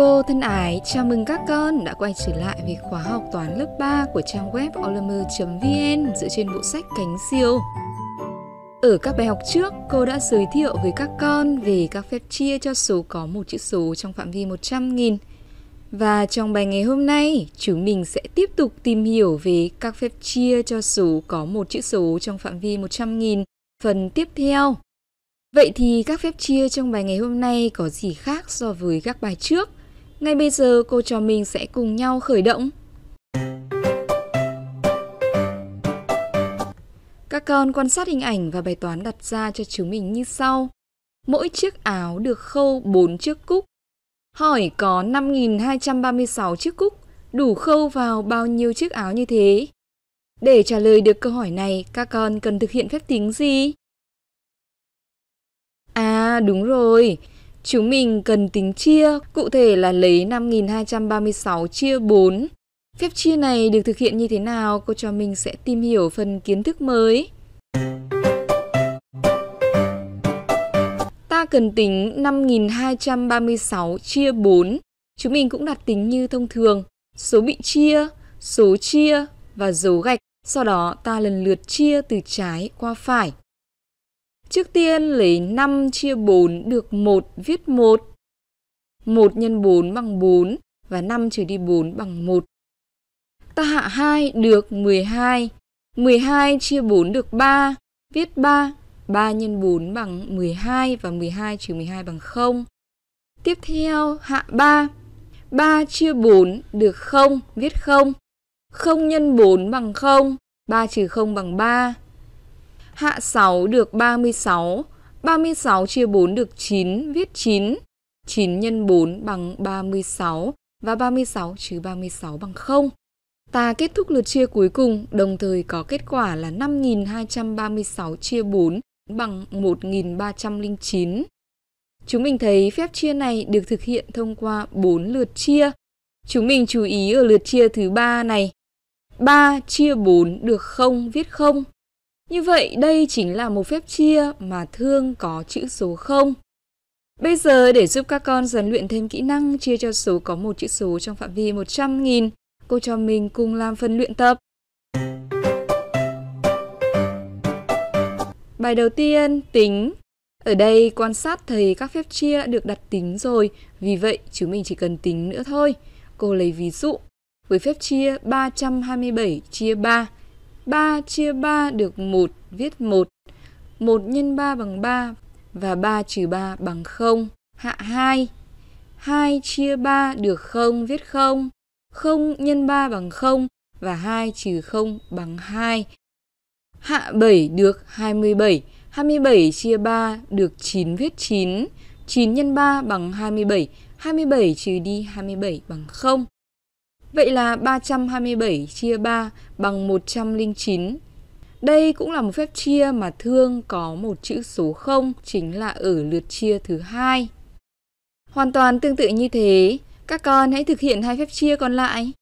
Cô thân ái, chào mừng các con đã quay trở lại với khóa học toán lớp 3 của trang web olmer.vn dựa trên bộ sách Cánh Siêu. Ở các bài học trước, cô đã giới thiệu với các con về các phép chia cho số có một chữ số trong phạm vi 100.000. Và trong bài ngày hôm nay, chúng mình sẽ tiếp tục tìm hiểu về các phép chia cho số có một chữ số trong phạm vi 100.000 phần tiếp theo. Vậy thì các phép chia trong bài ngày hôm nay có gì khác so với các bài trước? Ngay bây giờ cô trò mình sẽ cùng nhau khởi động. Các con quan sát hình ảnh và bài toán đặt ra cho chúng mình như sau. Mỗi chiếc áo được khâu 4 chiếc cúc. Hỏi có 5.236 chiếc cúc, đủ khâu vào bao nhiêu chiếc áo như thế? Để trả lời được câu hỏi này, các con cần thực hiện phép tính gì? À, đúng rồi, Chúng mình cần tính chia, cụ thể là lấy 5236 chia 4. Phép chia này được thực hiện như thế nào, cô cho mình sẽ tìm hiểu phần kiến thức mới. Ta cần tính 5236 chia 4. Chúng mình cũng đặt tính như thông thường, số bị chia, số chia và dấu gạch. Sau đó ta lần lượt chia từ trái qua phải. Trước tiên lấy 5 chia 4 được 1 viết 1. 1 x 4 bằng 4 và 5 trừ đi 4 bằng 1. Ta hạ 2 được 12. 12 chia 4 được 3, viết 3. 3 x 4 bằng 12 và 12 trừ 12 bằng 0. Tiếp theo hạ 3. 3 chia 4 được 0, viết 0. 0 x 4 bằng 0, 3 trừ 0 bằng 3, Hạ 6 được 36. 36 chia 4 được 9, viết 9. 9 x 4 bằng 36 và 36 trừ 36 bằng 0. Ta kết thúc lượt chia cuối cùng, đồng thời có kết quả là 5236 chia 4 bằng 1309. Chúng mình thấy phép chia này được thực hiện thông qua 4 lượt chia. Chúng mình chú ý ở lượt chia thứ ba này. 3 chia 4 được 0 viết 0, như vậy đây chính là một phép chia mà thương có chữ số 0. Bây giờ để giúp các con dần luyện thêm kỹ năng chia cho số có một chữ số trong phạm vi 100.000, cô cho mình cùng làm phần luyện tập. Bài đầu tiên, tính. Ở đây quan sát thấy các phép chia đã được đặt tính rồi, vì vậy chúng mình chỉ cần tính nữa thôi. Cô lấy ví dụ, với phép chia 327 chia 3, 3 chia 3 được 1, viết 1. 1 x 3 bằng 3 và 3 trừ 3 bằng 0. Hạ 2. 2 chia 3 được 0, viết 0. 0 x 3 bằng 0 và 2 trừ 0 bằng 2. Hạ 7 được 27. 27 chia 3 được 9, viết 9. 9 x 3 bằng 27. 27 trừ đi 27 bằng 0. Vậy là 327 chia 3 bằng 109. Đây cũng là một phép chia mà thương có một chữ số 0 chính là ở lượt chia thứ hai. Hoàn toàn tương tự như thế, các con hãy thực hiện hai phép chia còn lại.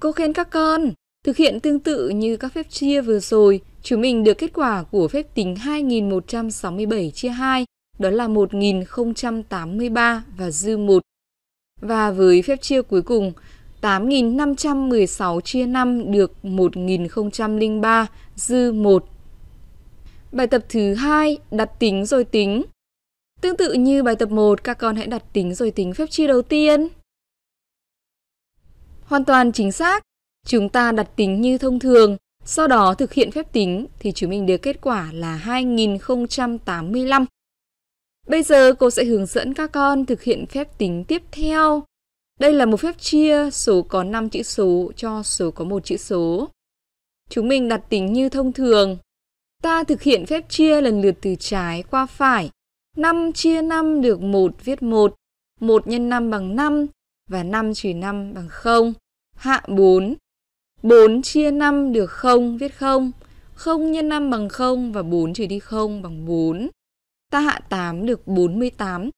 Cô khen các con, thực hiện tương tự như các phép chia vừa rồi, chúng mình được kết quả của phép tính 2167 chia 2, đó là 1083 và dư 1. Và với phép chia cuối cùng, 8.516 chia 5 được 1.003 dư 1. Bài tập thứ hai đặt tính rồi tính. Tương tự như bài tập 1, các con hãy đặt tính rồi tính phép chia đầu tiên. Hoàn toàn chính xác, chúng ta đặt tính như thông thường, sau đó thực hiện phép tính thì chúng mình được kết quả là 2085 Bây giờ cô sẽ hướng dẫn các con thực hiện phép tính tiếp theo. Đây là một phép chia số có 5 chữ số cho số có một chữ số. Chúng mình đặt tính như thông thường. Ta thực hiện phép chia lần lượt từ trái qua phải. 5 chia 5 được 1 viết 1, 1 x 5 bằng 5 và 5 trừ 5 bằng 0. Hạ 4. 4 chia 5 được 0 viết 0, 0 x 5 bằng 0 và 4 trừ đi 0 bằng 4 ta hạ 8 được 48.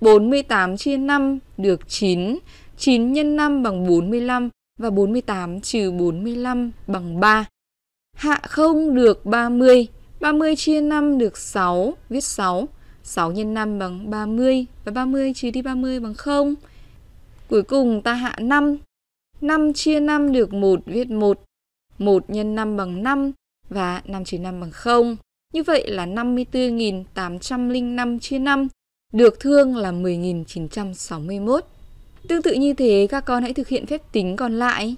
48 chia 5 được 9. 9 nhân 5 bằng 45 và 48 trừ 45 bằng 3. Hạ không được 30. 30 chia 5 được 6, viết 6. 6 nhân 5 bằng 30 và 30 trừ đi 30 bằng 0. Cuối cùng ta hạ 5. 5 chia 5 được 1, viết 1. 1 nhân 5 bằng 5 và 5 trừ 5 bằng 0. Như vậy là 54.805 chia 5, được thương là 10.961. Tương tự như thế, các con hãy thực hiện phép tính còn lại.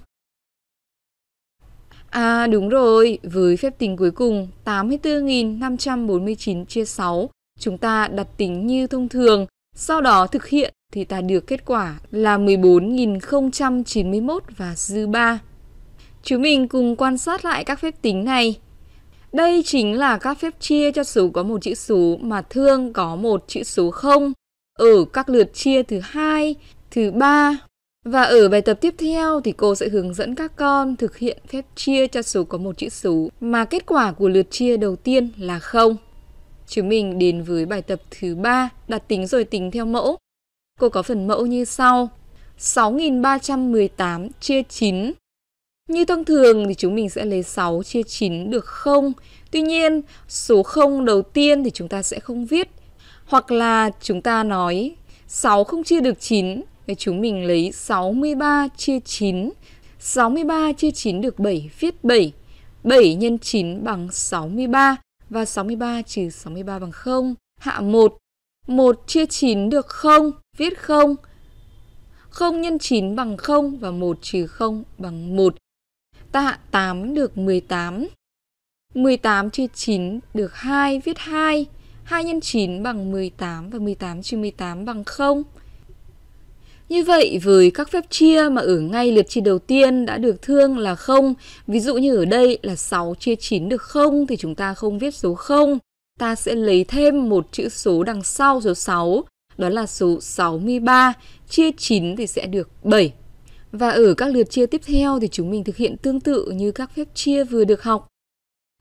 À đúng rồi, với phép tính cuối cùng 84.549 chia 6, chúng ta đặt tính như thông thường, sau đó thực hiện thì ta được kết quả là 14.091 và dư 3. Chúng mình cùng quan sát lại các phép tính này. Đây chính là các phép chia cho số có một chữ số mà thương có một chữ số không ở các lượt chia thứ hai, thứ ba. Và ở bài tập tiếp theo thì cô sẽ hướng dẫn các con thực hiện phép chia cho số có một chữ số mà kết quả của lượt chia đầu tiên là không. Chúng mình đến với bài tập thứ ba đặt tính rồi tính theo mẫu. Cô có phần mẫu như sau. 6.318 chia 9 như thông thường thì chúng mình sẽ lấy 6 chia 9 được không? Tuy nhiên, số 0 đầu tiên thì chúng ta sẽ không viết. Hoặc là chúng ta nói 6 không chia được 9 thì chúng mình lấy 63 chia 9. 63 chia 9 được 7, viết 7. 7 nhân 9 bằng 63 và 63 trừ 63 bằng 0. Hạ 1. 1 chia 9 được 0, viết 0. 0 nhân 9 bằng 0 và 1 trừ 0 bằng 1 ta 8 được 18. 18 chia 9 được 2, viết 2. 2 x 9 bằng 18 và 18 trừ 18 bằng 0. Như vậy với các phép chia mà ở ngay lượt chia đầu tiên đã được thương là 0, ví dụ như ở đây là 6 chia 9 được 0 thì chúng ta không viết số 0, ta sẽ lấy thêm một chữ số đằng sau số 6, đó là số 63, chia 9 thì sẽ được 7. Và ở các lượt chia tiếp theo thì chúng mình thực hiện tương tự như các phép chia vừa được học.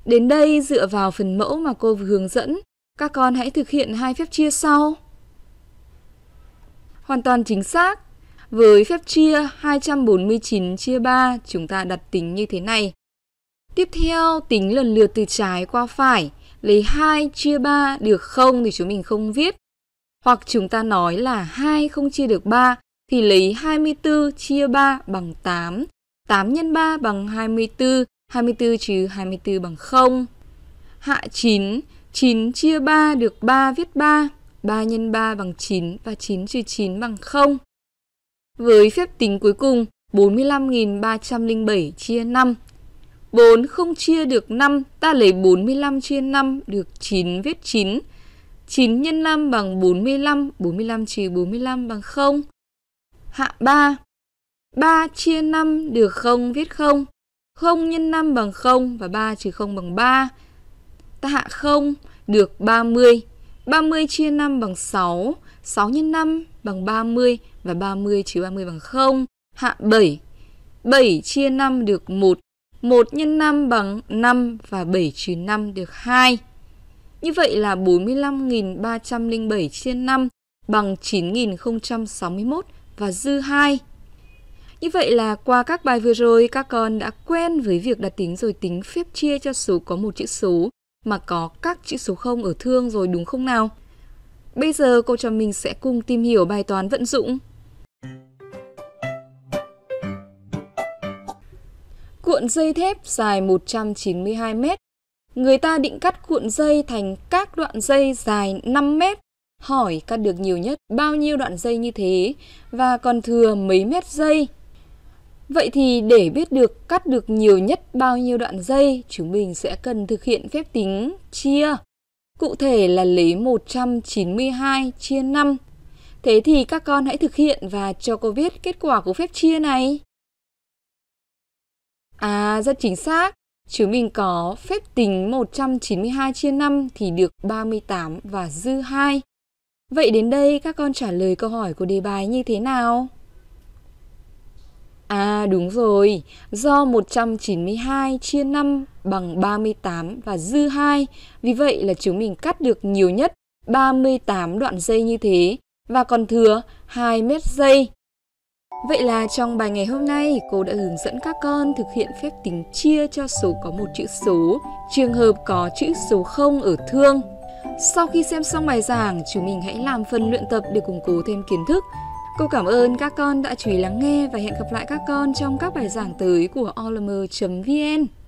Đến đây dựa vào phần mẫu mà cô vừa hướng dẫn, các con hãy thực hiện hai phép chia sau. Hoàn toàn chính xác. Với phép chia 249 chia 3, chúng ta đặt tính như thế này. Tiếp theo, tính lần lượt từ trái qua phải. Lấy 2 chia 3 được 0 thì chúng mình không viết. Hoặc chúng ta nói là 2 không chia được 3 thì lấy 24 chia 3 bằng 8. 8 x 3 bằng 24, 24 trừ 24 bằng 0. Hạ 9, 9 chia 3 được 3 viết 3. 3 x 3 bằng 9 và 9 trừ 9 bằng 0. Với phép tính cuối cùng, 45.307 chia 5. 4 không chia được 5, ta lấy 45 chia 5 được 9 viết 9. 9 x 5 bằng 45, 45 trừ 45 bằng 0. Hạ 3. 3 chia 5 được không viết không. 0 nhân 5 bằng 0 và 3 trừ 0 bằng 3. Ta hạ 0 được 30. 30 chia 5 bằng 6. 6 nhân 5 bằng 30 và 30 trừ 30 bằng 0. Hạ 7. 7 chia 5 được 1. 1 nhân 5 bằng 5 và 7 trừ 5 được 2. Như vậy là 45.307 chia 5 bằng 9.061 và dư 2. Như vậy là qua các bài vừa rồi, các con đã quen với việc đặt tính rồi tính phép chia cho số có một chữ số mà có các chữ số 0 ở thương rồi đúng không nào? Bây giờ cô cho mình sẽ cùng tìm hiểu bài toán vận dụng. Cuộn dây thép dài 192 m. Người ta định cắt cuộn dây thành các đoạn dây dài 5 mét hỏi cắt được nhiều nhất bao nhiêu đoạn dây như thế và còn thừa mấy mét dây. Vậy thì để biết được cắt được nhiều nhất bao nhiêu đoạn dây, chúng mình sẽ cần thực hiện phép tính chia. Cụ thể là lấy 192 chia 5. Thế thì các con hãy thực hiện và cho cô biết kết quả của phép chia này. À, rất chính xác. Chúng mình có phép tính 192 chia 5 thì được 38 và dư 2. Vậy đến đây các con trả lời câu hỏi của đề bài như thế nào? À đúng rồi, do 192 chia 5 bằng 38 và dư 2, vì vậy là chúng mình cắt được nhiều nhất 38 đoạn dây như thế và còn thừa 2 mét dây. Vậy là trong bài ngày hôm nay, cô đã hướng dẫn các con thực hiện phép tính chia cho số có một chữ số, trường hợp có chữ số 0 ở thương. Sau khi xem xong bài giảng, chúng mình hãy làm phần luyện tập để củng cố thêm kiến thức. Cô cảm ơn các con đã chú ý lắng nghe và hẹn gặp lại các con trong các bài giảng tới của olm.vn.